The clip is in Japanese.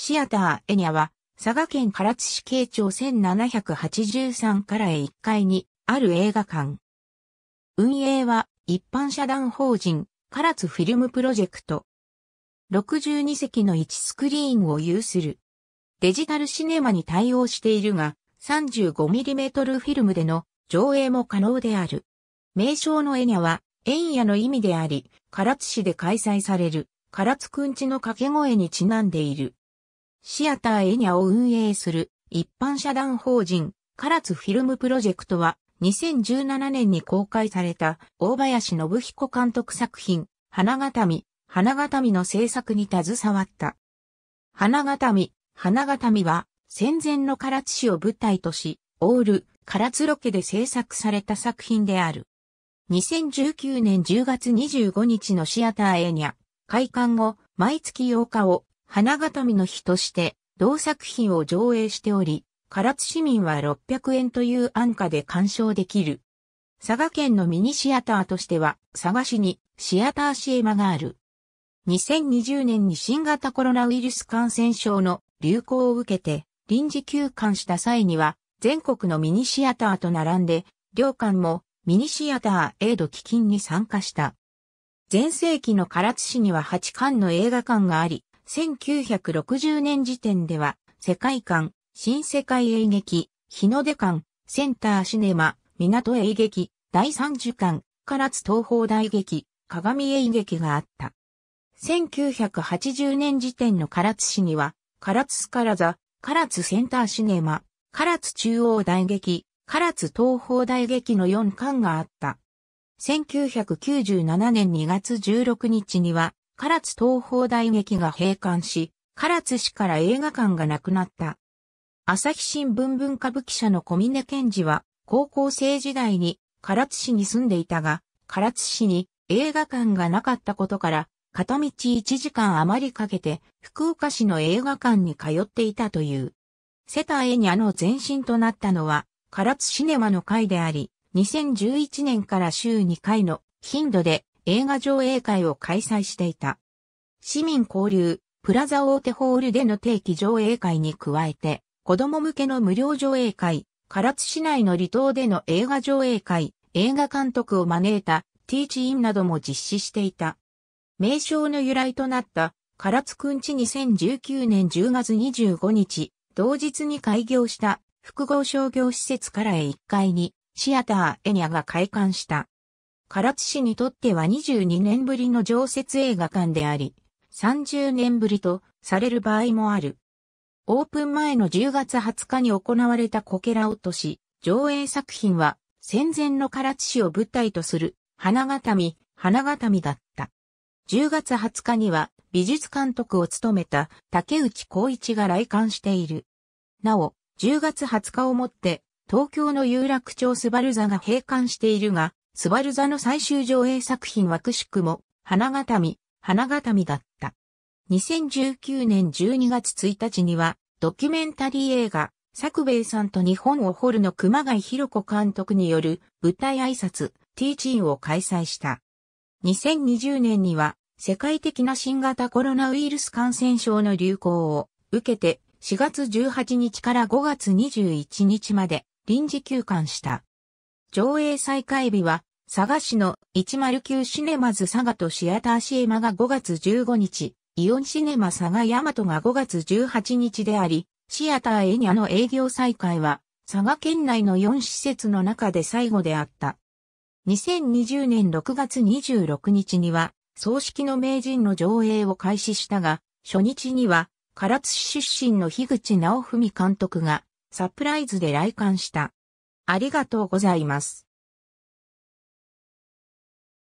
シアターエニアは、佐賀県唐津市慶長1783からへ1階にある映画館。運営は一般社団法人唐津フィルムプロジェクト。62席の1スクリーンを有する。デジタルシネマに対応しているが、35mm フィルムでの上映も可能である。名称のエニャは、エンヤの意味であり、唐津市で開催される、唐津くんちの掛け声にちなんでいる。シアターエニャを運営する一般社団法人唐津フィルムプロジェクトは2017年に公開された大林信彦監督作品花形見、花形見の制作に携わった。花形見、花形見は戦前の唐津市を舞台とし、オール唐津ロケで制作された作品である。2019年10月25日のシアターエニャ開館後、毎月8日を花形見の日として同作品を上映しており、唐津市民は600円という安価で鑑賞できる。佐賀県のミニシアターとしては、佐賀市にシアターシエマがある。2020年に新型コロナウイルス感染症の流行を受けて、臨時休館した際には、全国のミニシアターと並んで、両館もミニシアターエイド基金に参加した。前世紀の唐津市には8館の映画館があり、1960年時点では、世界観、新世界映劇、日の出館、センターシネマ、港映劇、第三0館、唐津東方大劇、鏡映劇があった。1980年時点の唐津市には、唐津スカラ座、唐津センターシネマ、唐津中央大劇、唐津東方大劇の4館があった。1997年2月16日には、唐津東宝大劇が閉館し、唐津市から映画館がなくなった。朝日新聞文化部記者の小峰健二は、高校生時代に唐津市に住んでいたが、唐津市に映画館がなかったことから、片道1時間余りかけて福岡市の映画館に通っていたという。世帯にあの前身となったのは、唐津シネマの会であり、2011年から週2回の頻度で映画上映会を開催していた。市民交流、プラザ大手ホールでの定期上映会に加えて、子供向けの無料上映会、唐津市内の離島での映画上映会、映画監督を招いたティーチインなども実施していた。名称の由来となった唐津くんち2019年10月25日、同日に開業した複合商業施設からへ1階にシアターエニアが開館した。唐津市にとっては22年ぶりの常設映画館であり、30年ぶりとされる場合もある。オープン前の10月20日に行われたこけら落とし、上映作品は戦前の唐津市を舞台とする花形見、花形見だった。10月20日には美術監督を務めた竹内光一が来館している。なお、10月20日をもって東京の有楽町スバル座が閉館しているが、スバル座の最終上映作品はくしくも、花形見、花形見だった。2019年12月1日には、ドキュメンタリー映画、作兵衛さんと日本を掘るの熊谷博子監督による舞台挨拶 T チーンを開催した。2020年には世界的な新型コロナウイルス感染症の流行を受けて4月18日から5月21日まで臨時休館した。上映再開日は佐賀市の109シネマズ佐賀とシアターシエマが5月15日、イオンシネマ佐賀ヤマトが5月18日であり、シアターエニアの営業再開は、佐賀県内の4施設の中で最後であった。2020年6月26日には、葬式の名人の上映を開始したが、初日には、唐津市出身の樋口直文監督が、サプライズで来館した。ありがとうございます。